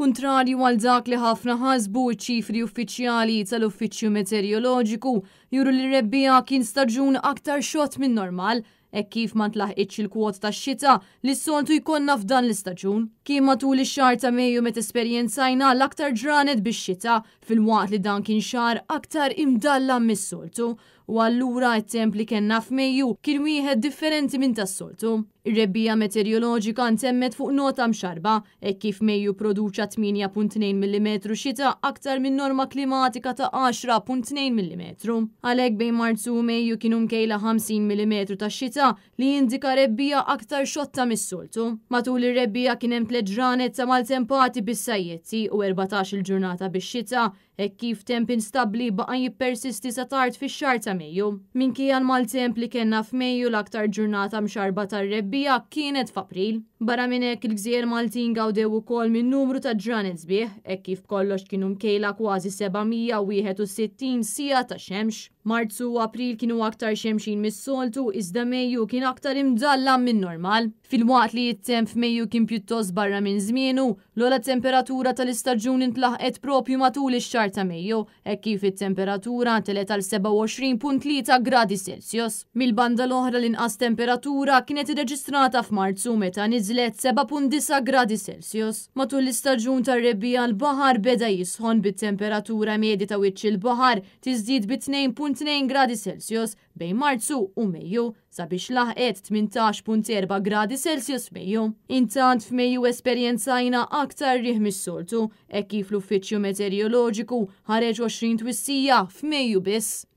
Kuntrarju għal dak li ħafna ħasbu ċifri uffiċjali tal-Uffiċċju Meteoroloġiku juru li rebbija kien staġun aktar xogħod minn normal e kif ma tlaħqitx il-kwot ta' xita li s-soltu jkonna f'dan l-istaġun. Kien matul ix xahar ta' Mejju met esperjenzajna l-aktar ġranet bix-xita fil-waqt li dan kien xahar aktar imdalla mis-soltu u allura t-temp li naf f'Mejju kien wieħed differenti minn tas-soltu. Ir-rebbija meteoroloġika ntemmet fuq nota mxarba e kif Mejju produċa 8.2 mm xita aktar minn norma klimatika ta' 10.2 mm. Għalhekk bejn Marzu Mejju kienu mkejla 50 mm ta' xita ġurnata li jindika rebbija aktar xotta mis sultu Matul ir-rebbija kien hemm tliet ġranet ta' maltempati bis-sajjetti u 14 il-ġurnata bix-xita e kif temp instabli baqa jippersisti sa tard fix xar ta' Mejju. Minkejja l-maltemp li kellna f'Mejju l-aktar ġurnata mxarba tar-rebbija kienet f'April. Barra minn hekk il gżir Maltin gawdew ukoll minn numru ta' ġranet bih, hekk kif kollox kienu mkejla kważi 761 sija ta' xemx. Marzu u April kienu aktar xemxin mis-soltu, iżda Mejju kien aktar imdalla minn normal. Fil-waqt li jittemp f'Mejju kien pjuttost barra minn żmienu, l-ola temperatura tal-istaġun intlaħqet propju matul ix-xar ta' Mejju, hekk kif it-temperatura telet għal 27.3 gradi Celsius. Mill-banda l-oħra l-inqas temperatura kienet irreġistrata f'Marzu meta niżel nizlet 7.9 gradi Celsius. Matul l-istaġun tar-rebbija l-bahar beda jisħon bit-temperatura medja ta' wiċċ il-bahar tiżdid bit 2.2 gradi Celsius bejn Marzu u Mejju sabiex laħqet 18.4 gradi Celsius Mejju. Intant f'Mejju esperjenzajna aktar riħ mis-soltu e kif l-uffiċċju meteoroloġiku ħareġ 20 twissija f'Mejju biss.